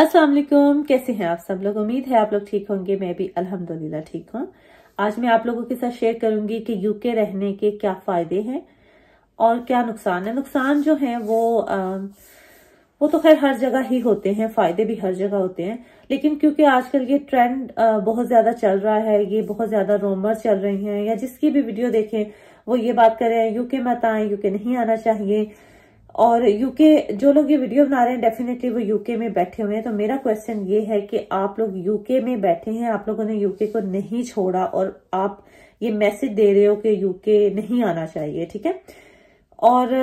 अस्सलाम वालेकुम कैसे हैं आप सब लोग उम्मीद है आप लोग ठीक होंगे मैं भी अल्हम्दुलिल्लाह ठीक हूँ आज मैं आप लोगों के साथ शेयर करूंगी कि यूके रहने के क्या फायदे हैं और क्या नुकसान है नुकसान जो है वो आ, वो तो खैर हर जगह ही होते हैं फायदे भी हर जगह होते हैं लेकिन क्योंकि आजकल ये ट्रेंड आ, बहुत ज्यादा चल रहा है ये बहुत ज्यादा रोमर चल रही हैं या जिसकी भी वीडियो देखें वो ये बात करें यूके मत आए यूके नहीं आना चाहिए और यूके जो लोग ये वीडियो बना रहे हैं डेफिनेटली वो यूके में बैठे हुए हैं तो मेरा क्वेश्चन ये है कि आप लोग यूके में बैठे हैं आप लोगों ने यूके को नहीं छोड़ा और आप ये मैसेज दे रहे हो कि यूके नहीं आना चाहिए ठीक है और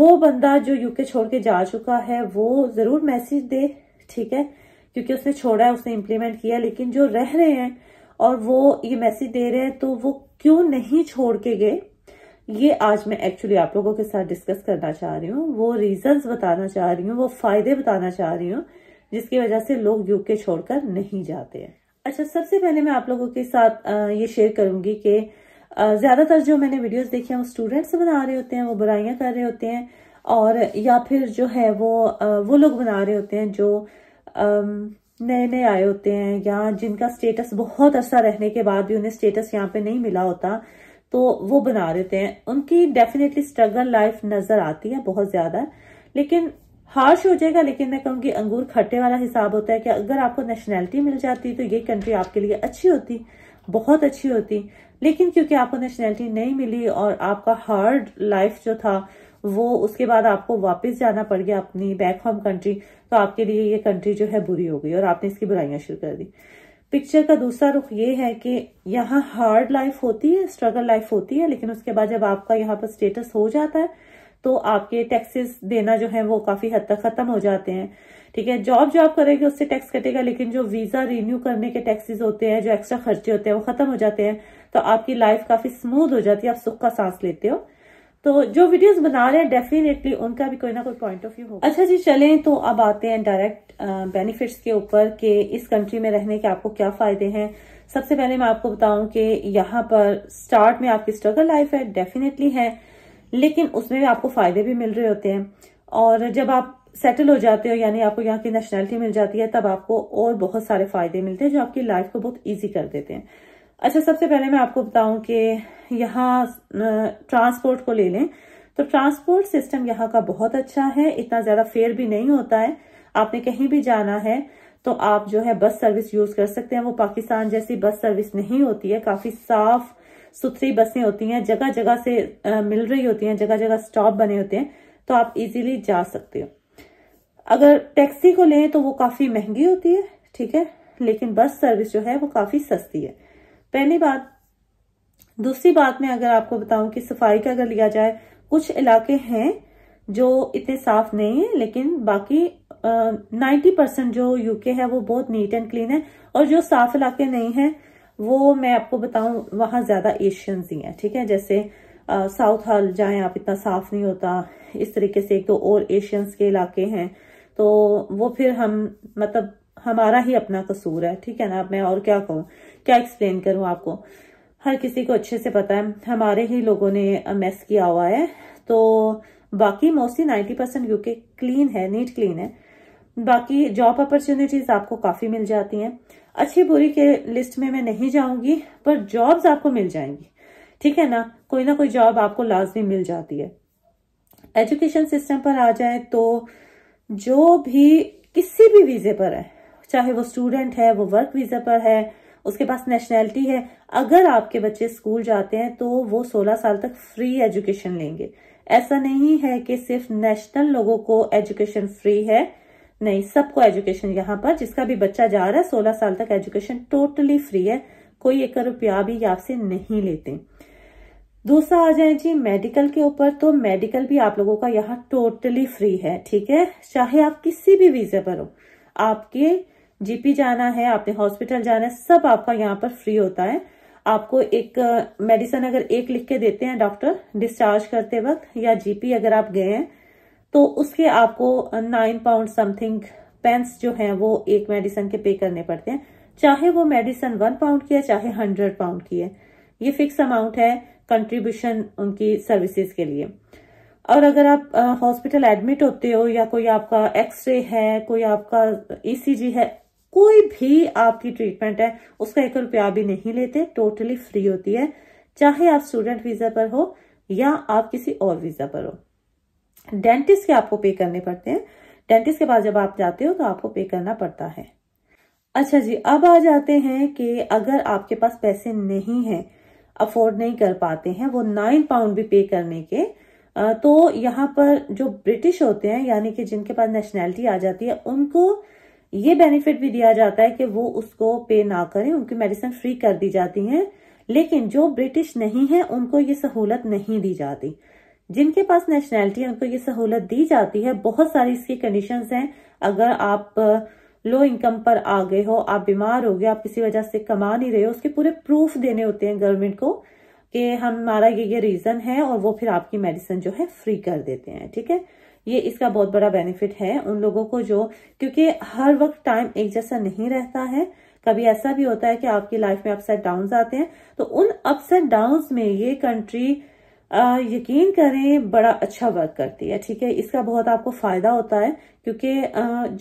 वो बंदा जो यूके छोड़ के जा चुका है वो जरूर मैसेज दे ठीक है क्योंकि उसने छोड़ा है उसने इम्प्लीमेंट किया लेकिन जो रह रहे हैं और वो ये मैसेज दे रहे हैं तो वो क्यों नहीं छोड़ के गए ये आज मैं एक्चुअली आप लोगों के साथ डिस्कस करना चाह रही हूँ वो रीजंस बताना चाह रही हूँ वो फायदे बताना चाह रही हूँ जिसकी वजह से लोग यूके छोड़कर नहीं जाते हैं अच्छा सबसे पहले मैं आप लोगों के साथ ये शेयर करूंगी कि ज्यादातर जो मैंने वीडियोस देखे हैं वो स्टूडेंट्स बना रहे होते हैं वो बुराइयां कर रहे होते हैं और या फिर जो है वो वो लोग बना रहे होते हैं जो नए नए आए होते हैं या जिनका स्टेटस बहुत अच्छा रहने के बाद भी उन्हें स्टेटस यहाँ पे नहीं मिला होता तो वो बना देते हैं उनकी डेफिनेटली स्ट्रगल लाइफ नजर आती है बहुत ज्यादा लेकिन हार्श हो जाएगा लेकिन मैं कहूँगी अंगूर खट्टे वाला हिसाब होता है कि अगर आपको नेशनैलिटी मिल जाती तो ये कंट्री आपके लिए अच्छी होती बहुत अच्छी होती लेकिन क्योंकि आपको नेशनैलिटी नहीं मिली और आपका हार्ड लाइफ जो था वो उसके बाद आपको वापस जाना पड़ गया अपनी बैक होम कंट्री तो आपके लिए ये कंट्री जो है बुरी हो गई और आपने इसकी बुराइयां शुरू कर दी पिक्चर का दूसरा रुख ये है कि यहाँ हार्ड लाइफ होती है स्ट्रगल लाइफ होती है लेकिन उसके बाद जब आपका यहाँ पर स्टेटस हो जाता है तो आपके टैक्सेस देना जो है वो काफी हद तक खत्म हो जाते हैं ठीक है जॉब जॉब करेंगे उससे टैक्स कटेगा लेकिन जो वीजा रिन्यू करने के टैक्सेस होते हैं जो एक्स्ट्रा खर्चे होते हैं वो खत्म हो जाते हैं तो आपकी लाइफ काफी स्मूथ हो जाती है आप सुख का सांस लेते हो तो जो वीडियोस बना रहे हैं डेफिनेटली उनका भी कोई ना कोई पॉइंट ऑफ व्यू होगा अच्छा जी चलें तो अब आते हैं डायरेक्ट बेनिफिट्स के ऊपर कि इस कंट्री में रहने के आपको क्या फायदे हैं सबसे पहले मैं आपको बताऊं कि यहाँ पर स्टार्ट में आपकी स्ट्रगल लाइफ है डेफिनेटली है लेकिन उसमें भी आपको फायदे भी मिल रहे होते हैं और जब आप सेटल हो जाते हो यानी आपको यहाँ की नेशनैलिटी मिल जाती है तब आपको और बहुत सारे फायदे मिलते हैं जो आपकी लाइफ को बहुत ईजी कर देते हैं अच्छा सबसे पहले मैं आपको बताऊं कि यहाँ ट्रांसपोर्ट को ले लें तो ट्रांसपोर्ट सिस्टम यहाँ का बहुत अच्छा है इतना ज़्यादा फेयर भी नहीं होता है आपने कहीं भी जाना है तो आप जो है बस सर्विस यूज़ कर सकते हैं वो पाकिस्तान जैसी बस सर्विस नहीं होती है काफ़ी साफ सुथरी बसें होती हैं जगह जगह से आ, मिल रही होती हैं जगह जगह स्टॉप बने होते हैं तो आप इजीली जा सकते हो अगर टैक्सी को लें तो वो काफ़ी महंगी होती है ठीक है लेकिन बस सर्विस जो है वो काफ़ी सस्ती है पहली बात दूसरी बात मैं अगर आपको बताऊं कि सफाई का अगर लिया जाए कुछ इलाके हैं जो इतने साफ नहीं है लेकिन बाकी नाइन्टी परसेंट जो यूके है वो बहुत नीट एंड क्लीन है और जो साफ इलाके नहीं है वो मैं आपको बताऊं वहां ज्यादा एशियंस ही हैं ठीक है जैसे साउथ हॉल जाए आप इतना साफ नहीं होता इस तरीके से एक दो तो और एशियंस के इलाके हैं तो वो फिर हम मतलब हमारा ही अपना कसूर है ठीक है ना मैं और क्या कहूँ क्या एक्सप्लेन करूं आपको हर किसी को अच्छे से पता है हमारे ही लोगों ने मेस किया हुआ है तो बाकी mostly ninety percent UK clean है नीट क्लीन है बाकी जॉब अपॉर्चुनिटीज आपको काफी मिल जाती हैं अच्छी बुरी के लिस्ट में मैं नहीं जाऊंगी पर जॉब्स आपको मिल जाएंगी ठीक है ना कोई ना कोई जॉब आपको लाजमी मिल जाती है एजुकेशन सिस्टम पर आ जाए तो जो भी किसी भी वीजे पर है चाहे वो स्टूडेंट है वो वर्क वीजा पर है उसके पास नेशनैलिटी है अगर आपके बच्चे स्कूल जाते हैं तो वो सोलह साल तक फ्री एजुकेशन लेंगे ऐसा नहीं है कि सिर्फ नेशनल लोगों को एजुकेशन फ्री है नहीं सबको एजुकेशन यहाँ पर जिसका भी बच्चा जा रहा है सोलह साल तक एजुकेशन टोटली फ्री है कोई एक रुपया भी आपसे नहीं लेते दूसरा आ जाए जी मेडिकल के ऊपर तो मेडिकल भी आप लोगों का यहाँ टोटली फ्री है ठीक है चाहे आप किसी भी वीजे पर हो आपके जीपी जाना है आपने हॉस्पिटल जाना है सब आपका यहाँ पर फ्री होता है आपको एक मेडिसिन अगर एक लिख के देते हैं डॉक्टर डिस्चार्ज करते वक्त या जीपी अगर आप गए हैं तो उसके आपको नाइन पाउंड समथिंग पेंस जो है वो एक मेडिसिन के पे करने पड़ते हैं चाहे वो मेडिसिन वन पाउंड की है चाहे हंड्रेड पाउंड की है ये फिक्स अमाउंट है कंट्रीब्यूशन उनकी सर्विसेज के लिए और अगर आप हॉस्पिटल एडमिट होते हो या कोई आपका एक्सरे है कोई आपका ईसीजी e है कोई भी आपकी ट्रीटमेंट है उसका एक रुपया भी नहीं लेते टोटली फ्री होती है चाहे आप स्टूडेंट वीजा पर हो या आप किसी और वीजा पर हो डेंटिस्ट के आपको पे करने पड़ते हैं डेंटिस्ट के पास जब आप जाते हो तो आपको पे करना पड़ता है अच्छा जी अब आ जाते हैं कि अगर आपके पास पैसे नहीं है अफोर्ड नहीं कर पाते हैं वो नाइन पाउंड भी पे करने के तो यहाँ पर जो ब्रिटिश होते हैं यानी कि जिनके पास नेशनैलिटी आ जाती है उनको ये बेनिफिट भी दिया जाता है कि वो उसको पे ना करें उनकी मेडिसिन फ्री कर दी जाती है लेकिन जो ब्रिटिश नहीं है उनको ये सहूलत नहीं दी जाती जिनके पास नेशनैलिटी है उनको ये सहूलत दी जाती है बहुत सारी इसकी कंडीशन हैं अगर आप लो uh, इनकम पर आ गए हो आप बीमार हो गए आप किसी वजह से कमा नहीं रहे हो उसके पूरे प्रूफ देने होते हैं गवर्नमेंट को कि हमारा ये ये रीजन है और वो फिर आपकी मेडिसिन जो है फ्री कर देते हैं ठीक है ये इसका बहुत बड़ा बेनिफिट है उन लोगों को जो क्योंकि हर वक्त टाइम एक जैसा नहीं रहता है कभी ऐसा भी होता है कि आपकी लाइफ में अप्स एंड डाउन आते हैं तो उन अप्स एंड डाउन में ये कंट्री आ, यकीन करें बड़ा अच्छा वर्क करती है ठीक है इसका बहुत आपको फायदा होता है क्योंकि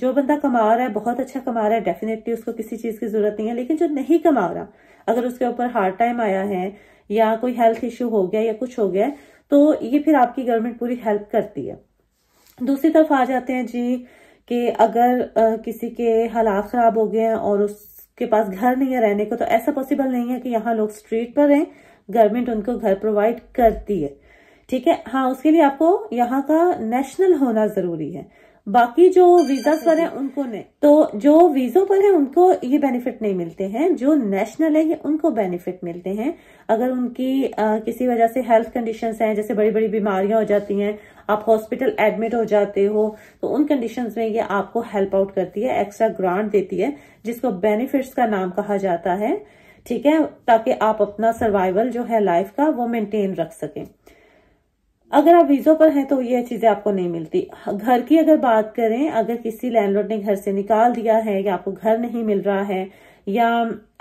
जो बंदा कमा रहा है बहुत अच्छा कमा रहा है डेफिनेटली उसको किसी चीज की जरूरत नहीं है लेकिन जो नहीं कमा रहा अगर उसके ऊपर हार्ड टाइम आया है या कोई हेल्थ इश्यू हो गया या कुछ हो गया तो ये फिर आपकी गवर्नमेंट पूरी हेल्प करती है दूसरी तरफ आ जाते हैं जी कि अगर आ, किसी के हालात खराब हो गए हैं और उसके पास घर नहीं है रहने को तो ऐसा पॉसिबल नहीं है कि यहाँ लोग स्ट्रीट पर रहें गवर्नमेंट उनको घर प्रोवाइड करती है ठीक है हाँ उसके लिए आपको यहाँ का नेशनल होना जरूरी है बाकी जो वीजा पर है उनको नहीं तो जो वीजों पर है उनको ये बेनिफिट नहीं मिलते हैं जो नेशनल है ये उनको बेनिफिट मिलते हैं अगर उनकी आ, किसी वजह से हेल्थ कंडीशंस हैं जैसे बड़ी बड़ी बीमारियां हो जाती हैं आप हॉस्पिटल एडमिट हो जाते हो तो उन कंडीशन में ये आपको हेल्प आउट करती है एक्स्ट्रा ग्रांट देती है जिसको बेनिफिट्स का नाम कहा जाता है ठीक है ताकि आप अपना सर्वाइवल जो है लाइफ का वो मेंटेन रख सकें अगर आप वीजो पर हैं तो ये चीजें आपको नहीं मिलती घर की अगर बात करें अगर किसी लैंडलॉर्ड ने घर से निकाल दिया है या आपको घर नहीं मिल रहा है या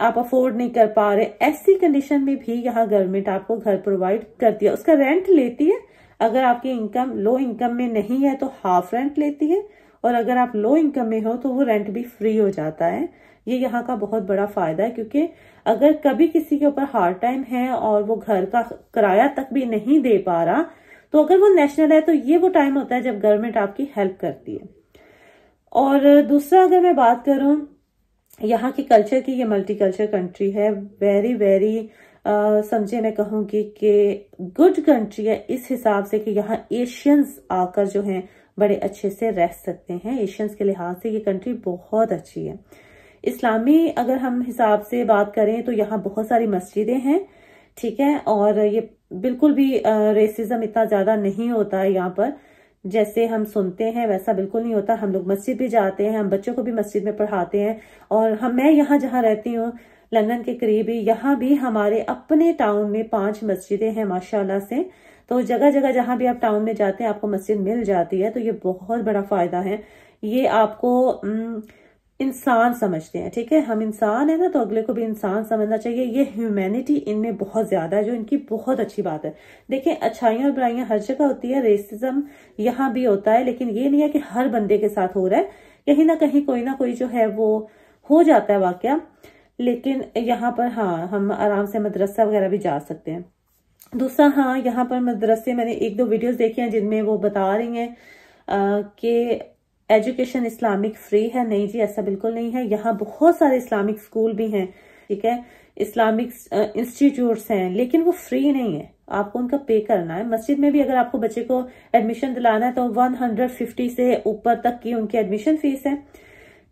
आप अफोर्ड नहीं कर पा रहे ऐसी कंडीशन में भी यहाँ गवर्नमेंट आपको घर प्रोवाइड करती है उसका रेंट लेती है अगर आपकी इनकम लो इनकम में नहीं है तो हाफ रेंट लेती है और अगर आप लो इनकम में हो तो वो रेंट भी फ्री हो जाता है ये यहाँ का बहुत बड़ा फायदा है क्योंकि अगर कभी किसी के ऊपर हार्ड टाइम है और वो घर का किराया तक भी नहीं दे पा रहा तो अगर वो नेशनल है तो ये वो टाइम होता है जब गवर्नमेंट आपकी हेल्प करती है और दूसरा अगर मैं बात करूं यहाँ के कल्चर की ये मल्टी कल्चर कंट्री है वेरी वेरी समझे मैं कहूंगी कि गुड कंट्री है इस हिसाब से कि यहाँ एशियंस आकर जो हैं बड़े अच्छे से रह सकते हैं एशियंस के लिहाज से ये कंट्री बहुत अच्छी है इस्लामी अगर हम हिसाब से बात करें तो यहाँ बहुत सारी मस्जिदें हैं ठीक है और ये बिल्कुल भी रेसिज्म इतना ज्यादा नहीं होता है यहाँ पर जैसे हम सुनते हैं वैसा बिल्कुल नहीं होता हम लोग मस्जिद भी जाते हैं हम बच्चों को भी मस्जिद में पढ़ाते हैं और हम मैं यहाँ जहाँ रहती हूँ लंदन के करीब ही यहाँ भी हमारे अपने टाउन में पांच मस्जिदें हैं माशाल्लाह से तो जगह जगह जहां भी आप टाउन में जाते हैं आपको मस्जिद मिल जाती है तो ये बहुत बड़ा फायदा है ये आपको इंसान समझते हैं ठीक है हम इंसान है ना तो अगले को भी इंसान समझना चाहिए ये ह्यूमैनिटी इनमें बहुत ज्यादा है जो इनकी बहुत अच्छी बात है देखिए अच्छाइयां और बुराइयां हर जगह होती है रेसिज्म यहां भी होता है लेकिन ये नहीं है कि हर बंदे के साथ हो रहा है कहीं ना कहीं कोई ना कोई जो है वो हो जाता है वाक्य लेकिन यहाँ पर हाँ हम आराम से मदरसा वगैरह भी जा सकते हैं दूसरा हाँ यहाँ पर मदरसे मैंने एक दो वीडियोस देखे हैं जिनमें वो बता रही हैं कि एजुकेशन इस्लामिक फ्री है नहीं जी ऐसा बिल्कुल नहीं है यहाँ बहुत सारे इस्लामिक स्कूल भी हैं ठीक है इस्लामिक इंस्टीट्यूट्स हैं लेकिन वो फ्री नहीं है आपको उनका पे करना है मस्जिद में भी अगर आपको बच्चे को एडमिशन दिलाना है तो वन से ऊपर तक की उनकी एडमिशन फीस है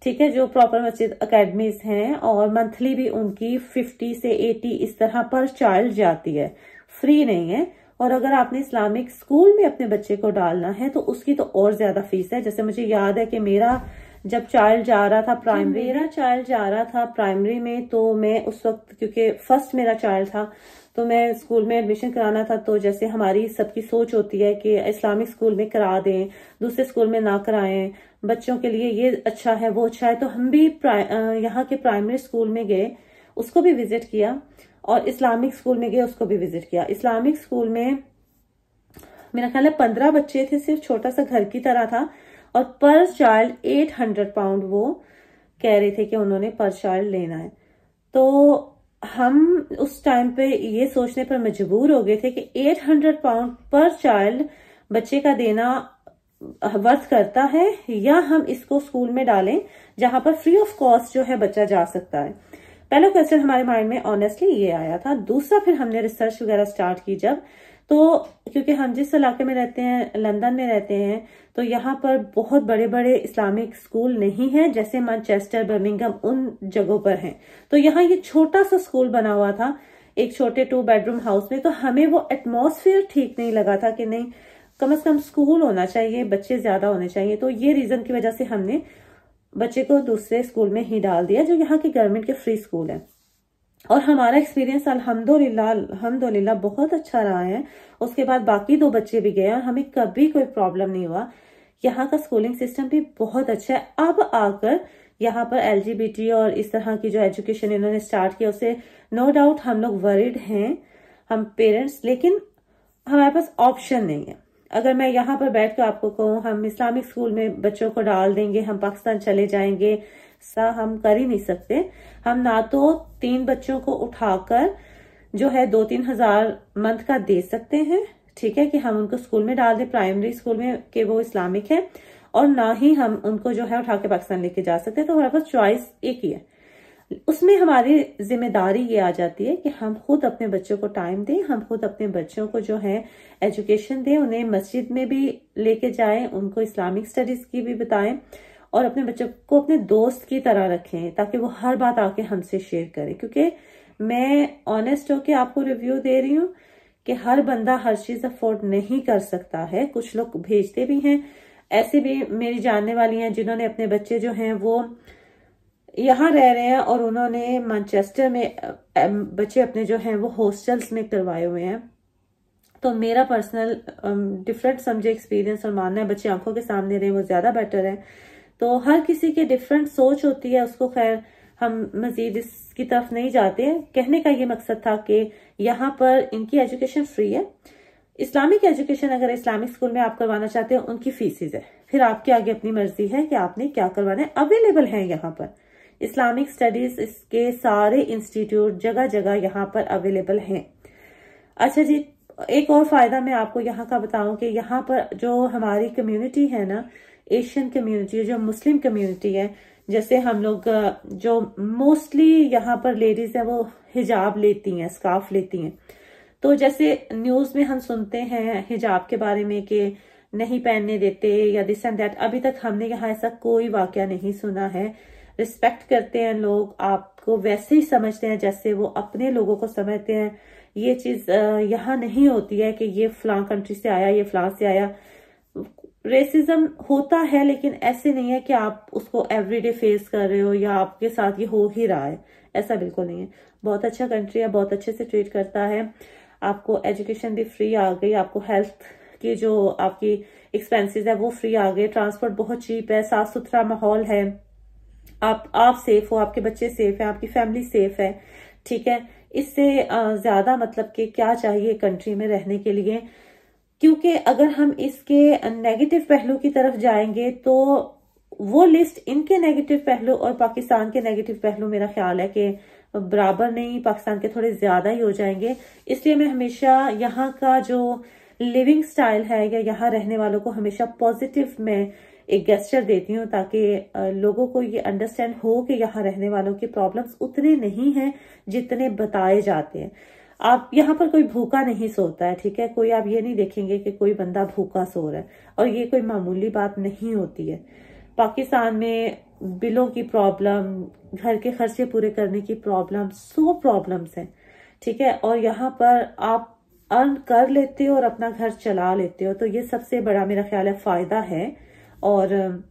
ठीक है जो प्रॉपर मस्जिद अकेडमीज हैं और मंथली भी उनकी फिफ्टी से एटी इस तरह पर चाइल्ड जाती है फ्री नहीं है और अगर आपने इस्लामिक स्कूल में अपने बच्चे को डालना है तो उसकी तो और ज्यादा फीस है जैसे मुझे याद है कि मेरा जब चाइल्ड जा रहा था प्राइमरी हम्म। मेरा चाइल्ड जा रहा था प्राइमरी में तो मैं उस वक्त क्योंकि फर्स्ट मेरा चाइल्ड था तो मैं स्कूल में एडमिशन कराना था तो जैसे हमारी सबकी सोच होती है कि इस्लामिक स्कूल में करा दें दूसरे स्कूल में ना कराएं बच्चों के लिए ये अच्छा है वो अच्छा है तो हम भी यहाँ के प्राइमरी स्कूल में गए उसको भी विजिट किया और इस्लामिक स्कूल में गए उसको भी विजिट किया इस्लामिक स्कूल में मेरा ख्याल है पंद्रह बच्चे थे सिर्फ छोटा सा घर की तरह था और पर चाइल्ड एट हंड्रेड पाउंड वो कह रहे थे कि उन्होंने पर चाइल्ड लेना है तो हम उस टाइम पे ये सोचने पर मजबूर हो गए थे कि एट हंड्रेड पाउंड पर चाइल्ड बच्चे का देना वर्थ करता है या हम इसको स्कूल में डालें जहां पर फ्री ऑफ कॉस्ट जो है बच्चा जा सकता है पहला क्वेश्चन हमारे माइंड में ऑनेस्टली ये आया था दूसरा फिर हमने रिसर्च वगैरह स्टार्ट की जब तो क्योंकि हम जिस इलाके में रहते हैं लंदन में रहते हैं तो यहाँ पर बहुत बड़े बड़े इस्लामिक स्कूल नहीं है जैसे मैनचेस्टर बर्मिंगम उन जगहों पर हैं तो यहाँ ये छोटा सा स्कूल बना हुआ था एक छोटे टू बेडरूम हाउस में तो हमें वो एटमोसफियर ठीक नहीं लगा था कि नहीं कम से कम स्कूल होना चाहिए बच्चे ज्यादा होने चाहिए तो ये रीजन की वजह से हमने बच्चे को दूसरे स्कूल में ही डाल दिया जो यहाँ के गवर्नमेंट के फ्री स्कूल है और हमारा एक्सपीरियंस अलहमदुल्ला अलहमदुल्ला बहुत अच्छा रहा है उसके बाद बाकी दो बच्चे भी गए और हमें कभी कोई प्रॉब्लम नहीं हुआ यहाँ का स्कूलिंग सिस्टम भी बहुत अच्छा है अब आकर यहाँ पर एल और इस तरह की जो एजुकेशन इन्होंने स्टार्ट किया उसे नो डाउट हम लोग वरिड हैं हम पेरेंट्स लेकिन हमारे पास ऑप्शन नहीं है अगर मैं यहाँ पर बैठ कर आपको कहूँ हम इस्लामिक स्कूल में बच्चों को डाल देंगे हम पाकिस्तान चले जाएंगे सा हम कर ही नहीं सकते हम ना तो तीन बच्चों को उठाकर जो है दो तीन हजार मंथ का दे सकते हैं ठीक है कि हम उनको स्कूल में डाल दें प्राइमरी स्कूल में कि वो इस्लामिक है और ना ही हम उनको जो है उठा के पाकिस्तान लेके जा सकते हैं तो हमारे पास चॉइस एक ही है उसमें हमारी जिम्मेदारी ये आ जाती है कि हम खुद अपने बच्चों को टाइम दें हम खुद अपने बच्चों को जो है एजुकेशन दें उन्हें मस्जिद में भी लेके जाएं उनको इस्लामिक स्टडीज की भी बताएं और अपने बच्चों को अपने दोस्त की तरह रखें ताकि वो हर बात आके हमसे शेयर करें क्योंकि मैं ऑनेस्ट होकर आपको रिव्यू दे रही हूँ कि हर बंदा हर चीज अफोर्ड नहीं कर सकता है कुछ लोग भेजते भी हैं ऐसे भी मेरी जानने वाली हैं जिन्होंने अपने बच्चे जो हैं वो यहाँ रह रहे हैं और उन्होंने मैनचेस्टर में बच्चे अपने जो हैं वो हॉस्टल्स में करवाए हुए हैं तो मेरा पर्सनल डिफरेंट समझे एक्सपीरियंस और मानना है बच्चे आंखों के सामने रहे वो ज़्यादा बेटर है तो हर किसी के डिफरेंट सोच होती है उसको खैर हम मजीद इसकी तरफ नहीं जाते कहने का ये मकसद था कि यहाँ पर इनकी एजुकेशन फ्री है इस्लामिक एजुकेशन अगर इस्लामिक स्कूल में आप करवाना चाहते हैं उनकी फीसिस है फिर आपके आगे अपनी मर्जी है कि आपने क्या करवाना है अवेलेबल है यहाँ पर इस्लामिक स्टडीज के सारे इंस्टीट्यूट जगह जगह यहाँ पर अवेलेबल हैं अच्छा जी एक और फायदा मैं आपको यहाँ का बताऊं कि यहाँ पर जो हमारी कम्युनिटी है ना एशियन कम्युनिटी जो मुस्लिम कम्युनिटी है जैसे हम लोग जो मोस्टली यहाँ पर लेडीज है वो हिजाब लेती हैं स्काफ लेती हैं तो जैसे न्यूज में हम सुनते हैं हिजाब के बारे में कि नहीं पहनने देते या दिस एंड दैट अभी तक हमने यहाँ ऐसा कोई वाक्य नहीं सुना है रिस्पेक्ट करते हैं लोग आपको वैसे ही समझते हैं जैसे वो अपने लोगों को समझते हैं ये चीज यहाँ नहीं होती है कि ये फ्लां कंट्री से आया ये फ्लां से आया रेसिज्म होता है लेकिन ऐसे नहीं है कि आप उसको एवरीडे फेस कर रहे हो या आपके साथ ये हो ही रहा है ऐसा बिल्कुल नहीं है बहुत अच्छा कंट्री है बहुत अच्छे से ट्रीट करता है आपको एजुकेशन भी फ्री आ गई आपको हेल्थ की जो आपकी एक्सपेंसेस है वो फ्री आ गए ट्रांसपोर्ट बहुत चीप है साफ सुथरा माहौल है आप आप सेफ हो आपके बच्चे सेफ हैं आपकी फैमिली सेफ है ठीक है इससे ज्यादा मतलब कि क्या चाहिए कंट्री में रहने के लिए क्योंकि अगर हम इसके नेगेटिव पहलू की तरफ जाएंगे तो वो लिस्ट इनके नेगेटिव पहलू और पाकिस्तान के नेगेटिव पहलू मेरा ख्याल है कि बराबर नहीं पाकिस्तान के थोड़े ज्यादा ही हो जाएंगे इसलिए मैं हमेशा यहाँ का जो लिविंग स्टाइल है या यहाँ रहने वालों को हमेशा पॉजिटिव में एक गेस्टर देती हूँ ताकि लोगों को ये अंडरस्टैंड हो कि यहाँ रहने वालों की प्रॉब्लम्स उतने नहीं हैं जितने बताए जाते हैं आप यहाँ पर कोई भूखा नहीं सोता है ठीक है कोई आप ये नहीं देखेंगे कि कोई बंदा भूखा सो रहा है और ये कोई मामूली बात नहीं होती है पाकिस्तान में बिलों की प्रॉब्लम घर के खर्चे पूरे करने की प्रॉब्लम सो प्रॉब्लम्स हैं ठीक है और यहाँ पर आप अर्न कर लेते हो और अपना घर चला लेते हो तो ये सबसे बड़ा मेरा ख्याल है फायदा है और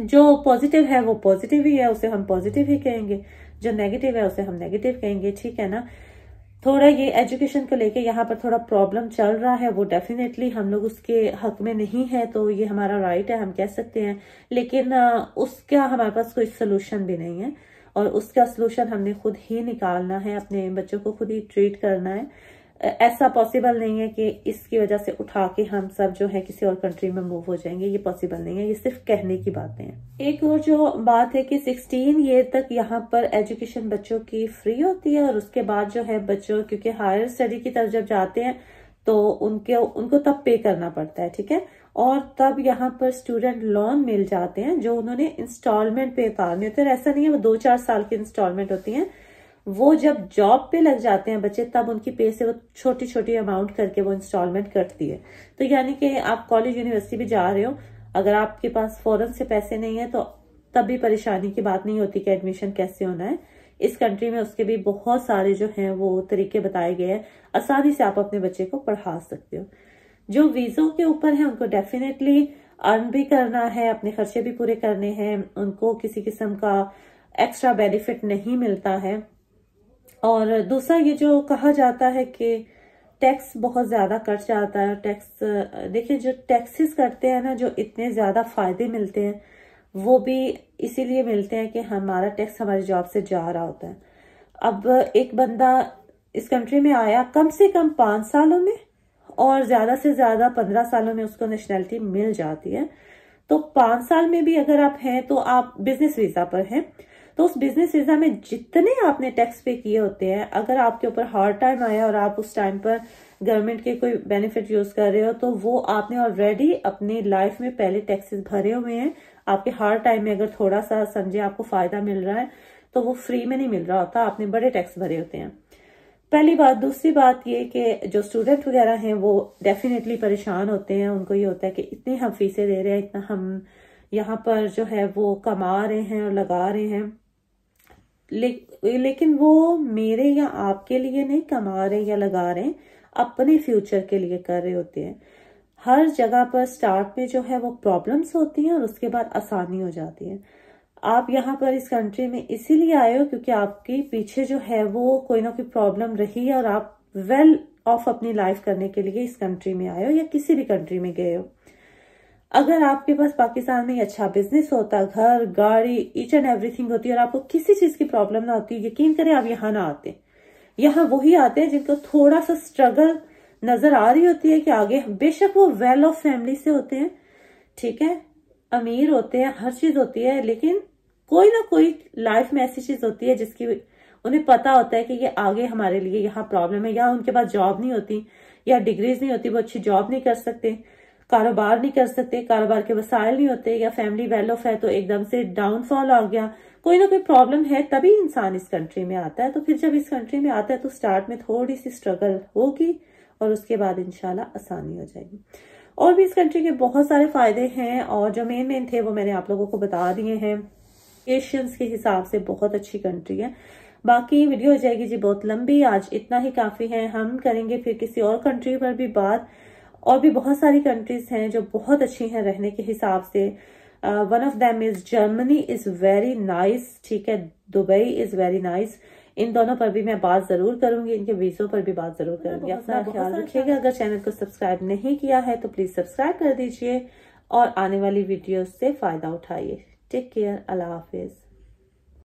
जो पॉजिटिव है वो पॉजिटिव ही है उसे हम पॉजिटिव ही कहेंगे जो नेगेटिव है उसे हम नेगेटिव कहेंगे ठीक है ना थोड़ा ये एजुकेशन को लेके यहाँ पर थोड़ा प्रॉब्लम चल रहा है वो डेफिनेटली हम लोग उसके हक में नहीं है तो ये हमारा राइट है हम कह सकते हैं लेकिन उसका हमारे पास कोई सोल्यूशन भी नहीं है और उसका सोल्यूशन हमने खुद ही निकालना है अपने बच्चों को खुद ही ट्रीट करना है ऐसा पॉसिबल नहीं है कि इसकी वजह से उठा के हम सब जो है किसी और कंट्री में मूव हो जाएंगे ये पॉसिबल नहीं है ये सिर्फ कहने की बातें हैं एक और जो बात है कि 16 ईयर तक यहाँ पर एजुकेशन बच्चों की फ्री होती है और उसके बाद जो है बच्चों क्योंकि हायर स्टडी की तरफ जब जाते हैं तो उनके उनको तब पे करना पड़ता है ठीक है और तब यहाँ पर स्टूडेंट लोन मिल जाते हैं जो उन्होंने इंस्टॉलमेंट पे उतारने होते हैं ऐसा नहीं है वो दो चार साल की इंस्टॉलमेंट होती है वो जब जॉब पे लग जाते हैं बच्चे तब उनकी पे से वो छोटी छोटी अमाउंट करके वो इंस्टॉलमेंट करती है तो यानी कि आप कॉलेज यूनिवर्सिटी भी जा रहे हो अगर आपके पास फौरन से पैसे नहीं है तो तब भी परेशानी की बात नहीं होती कि एडमिशन कैसे होना है इस कंट्री में उसके भी बहुत सारे जो हैं वो तरीके बताए गए हैं आसानी से आप अपने बच्चे को पढ़ा सकते हो जो वीज़ों के ऊपर है उनको डेफिनेटली अर्न भी करना है अपने खर्चे भी पूरे करने हैं उनको किसी किस्म का एक्स्ट्रा बेनिफिट नहीं मिलता है और दूसरा ये जो कहा जाता है कि टैक्स बहुत ज़्यादा कट जाता है टैक्स देखिए जो टैक्सेस करते हैं ना जो इतने ज़्यादा फायदे मिलते हैं वो भी इसीलिए मिलते हैं कि हमारा टैक्स हमारे जॉब से जा रहा होता है अब एक बंदा इस कंट्री में आया कम से कम पाँच सालों में और ज़्यादा से ज़्यादा पंद्रह सालों में उसको नेशनैलिटी मिल जाती है तो पांच साल में भी अगर आप हैं तो आप बिजनेस वीज़ा पर हैं तो उस बिजनेस वीजा में जितने आपने टैक्स पे किए होते हैं अगर आपके ऊपर हार्ड टाइम आया और आप उस टाइम पर गवर्नमेंट के कोई बेनिफिट यूज कर रहे हो तो वो आपने ऑलरेडी अपनी लाइफ में पहले टैक्सेस भरे हुए हैं आपके हार्ड टाइम में अगर थोड़ा सा समझे आपको फायदा मिल रहा है तो वो फ्री में नहीं मिल रहा होता आपने बड़े टैक्स भरे होते हैं पहली बात दूसरी बात ये कि जो स्टूडेंट वगैरह हैं वो डेफिनेटली परेशान होते हैं उनको ये होता है कि इतनी हम फीसें दे रहे हैं इतना हम यहाँ पर जो है वो कमा रहे हैं और लगा रहे हैं ले, लेकिन वो मेरे या आपके लिए नहीं कमा रहे या लगा रहे अपने फ्यूचर के लिए कर रहे होते हैं हर जगह पर स्टार्ट में जो है वो प्रॉब्लम्स होती हैं और उसके बाद आसानी हो जाती है आप यहाँ पर इस कंट्री में इसीलिए आए हो क्योंकि आपके पीछे जो है वो कोई ना कोई प्रॉब्लम रही है और आप वेल well ऑफ अपनी लाइफ करने के लिए इस कंट्री में आए हो या किसी भी कंट्री में गए हो अगर आपके पास पाकिस्तान में अच्छा बिजनेस होता घर गाड़ी ईच एंड एवरीथिंग होती और आपको किसी चीज की प्रॉब्लम ना होती यकीन करें आप यहाँ ना आते यहाँ वही आते हैं जिनको थोड़ा सा स्ट्रगल नजर आ रही होती है कि आगे बेशक वो वेल ऑफ फैमिली से होते हैं ठीक है अमीर होते हैं हर चीज होती है लेकिन कोई ना कोई लाइफ में ऐसी चीज होती है जिसकी उन्हें पता होता है कि ये आगे हमारे लिए यहाँ प्रॉब्लम है या उनके पास जॉब नहीं होती या डिग्रीज नहीं होती वो अच्छी जॉब नहीं कर सकते कारोबार नहीं कर सकते कारोबार के वसायल नहीं होते या फैमिली वेल ऑफ है तो एकदम से डाउनफॉल आ गया कोई ना कोई प्रॉब्लम है तभी इंसान इस कंट्री में आता है तो फिर जब इस कंट्री में आता है तो स्टार्ट में थोड़ी सी स्ट्रगल होगी और उसके बाद इनशाला आसानी हो जाएगी और भी इस कंट्री के बहुत सारे फायदे हैं और जो मेन मेन थे वो मैंने आप लोगों को बता दिए हैं एशियंस के हिसाब से बहुत अच्छी कंट्री है बाकी वीडियो हो जाएगी जी बहुत लंबी आज इतना ही काफी है हम करेंगे फिर किसी और कंट्री पर भी बात और भी बहुत सारी कंट्रीज हैं जो बहुत अच्छी हैं रहने के हिसाब से one of them is Germany is very nice ठीक है दुबई इज वेरी नाइस इन दोनों पर भी मैं बात जरूर करूंगी इनके वीजों पर भी बात जरूर करूंगी अपना ख्याल रखिएगा अगर चैनल को सब्सक्राइब नहीं किया है तो प्लीज सब्सक्राइब कर दीजिए और आने वाली वीडियो से फायदा उठाइए टेक केयर अल्लाह हाफिज़